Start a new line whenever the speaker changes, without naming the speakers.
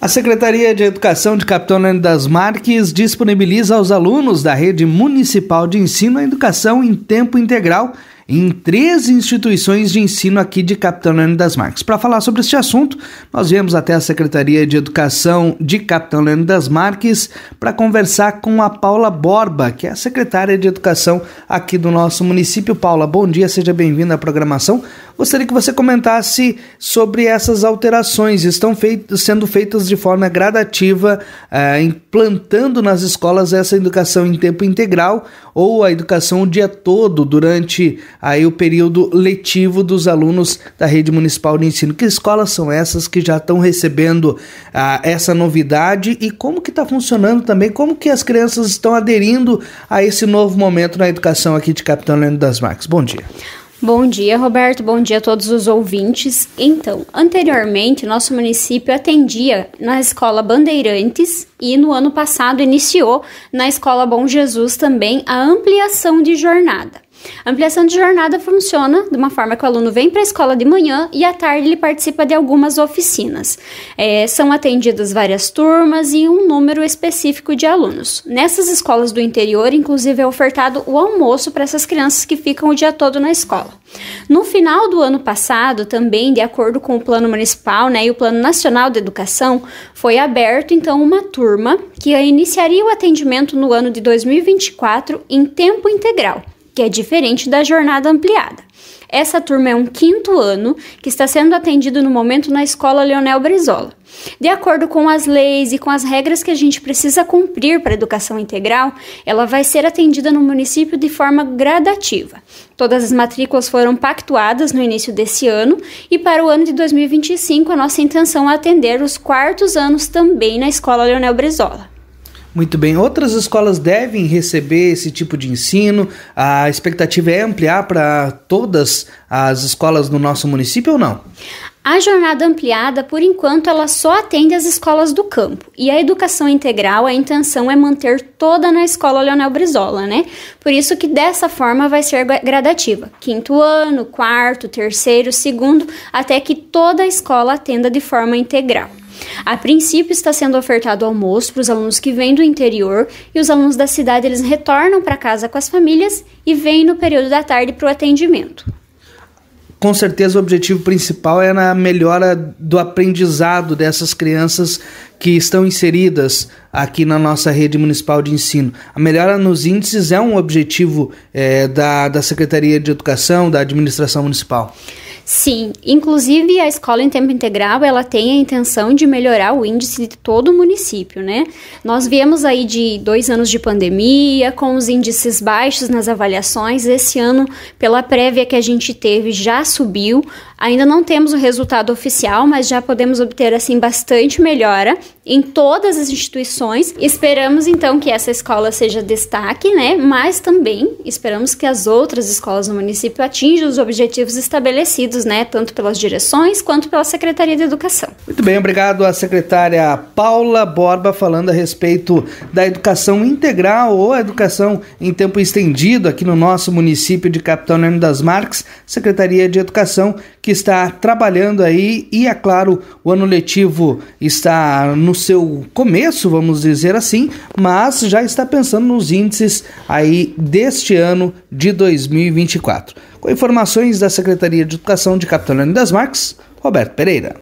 A Secretaria de Educação de Capitão Leandro das Marques disponibiliza aos alunos da Rede Municipal de Ensino a educação em tempo integral em três instituições de ensino aqui de Capitão das Marques. Para falar sobre este assunto, nós viemos até a Secretaria de Educação de Capitão das Marques para conversar com a Paula Borba, que é a secretária de Educação aqui do nosso município. Paula, bom dia, seja bem-vinda à programação. Gostaria que você comentasse sobre essas alterações. Estão feito, sendo feitas de forma gradativa, eh, implantando nas escolas essa educação em tempo integral ou a educação o dia todo durante aí o período letivo dos alunos da rede municipal de ensino. Que escolas são essas que já estão recebendo ah, essa novidade e como que está funcionando também, como que as crianças estão aderindo a esse novo momento na educação aqui de Capitão Leandro das Marques. Bom dia.
Bom dia, Roberto. Bom dia a todos os ouvintes. Então, anteriormente, nosso município atendia na Escola Bandeirantes e no ano passado iniciou na Escola Bom Jesus também a ampliação de jornada. A ampliação de jornada funciona de uma forma que o aluno vem para a escola de manhã e à tarde ele participa de algumas oficinas. É, são atendidas várias turmas e um número específico de alunos. Nessas escolas do interior, inclusive, é ofertado o almoço para essas crianças que ficam o dia todo na escola. No final do ano passado, também, de acordo com o Plano Municipal né, e o Plano Nacional de Educação, foi aberto então uma turma que iniciaria o atendimento no ano de 2024 em tempo integral que é diferente da jornada ampliada. Essa turma é um quinto ano que está sendo atendido no momento na escola Leonel Brizola. De acordo com as leis e com as regras que a gente precisa cumprir para a educação integral, ela vai ser atendida no município de forma gradativa. Todas as matrículas foram pactuadas no início desse ano e para o ano de 2025 a nossa intenção é atender os quartos anos também na escola Leonel Brizola.
Muito bem, outras escolas devem receber esse tipo de ensino. A expectativa é ampliar para todas as escolas do nosso município ou não?
A jornada ampliada, por enquanto, ela só atende as escolas do campo. E a educação integral, a intenção é manter toda na escola Leonel Brizola, né? Por isso que dessa forma vai ser gradativa. Quinto ano, quarto, terceiro, segundo, até que toda a escola atenda de forma integral. A princípio está sendo ofertado almoço para os alunos que vêm do interior e os alunos da cidade eles retornam para casa com as famílias e vêm no período da tarde para o atendimento
com certeza o objetivo principal é na melhora do aprendizado dessas crianças que estão inseridas aqui na nossa rede municipal de ensino. A melhora nos índices é um objetivo é, da, da Secretaria de Educação, da administração municipal.
Sim, inclusive a escola em tempo integral, ela tem a intenção de melhorar o índice de todo o município, né? Nós viemos aí de dois anos de pandemia, com os índices baixos nas avaliações, esse ano, pela prévia que a gente teve, já subiu, ainda não temos o resultado oficial, mas já podemos obter, assim, bastante melhora em todas as instituições. Esperamos, então, que essa escola seja destaque, né? Mas também esperamos que as outras escolas do município atinjam os objetivos estabelecidos né, tanto pelas direções quanto pela Secretaria de Educação.
Muito bem, obrigado à secretária Paula Borba falando a respeito da educação integral ou educação em tempo estendido aqui no nosso município de Capitão Nerno das Marques, Secretaria de Educação que está trabalhando aí e é claro, o ano letivo está no seu começo, vamos dizer assim, mas já está pensando nos índices aí deste ano de 2024 com informações da Secretaria de Educação de Capitolândia das Marques, Roberto Pereira.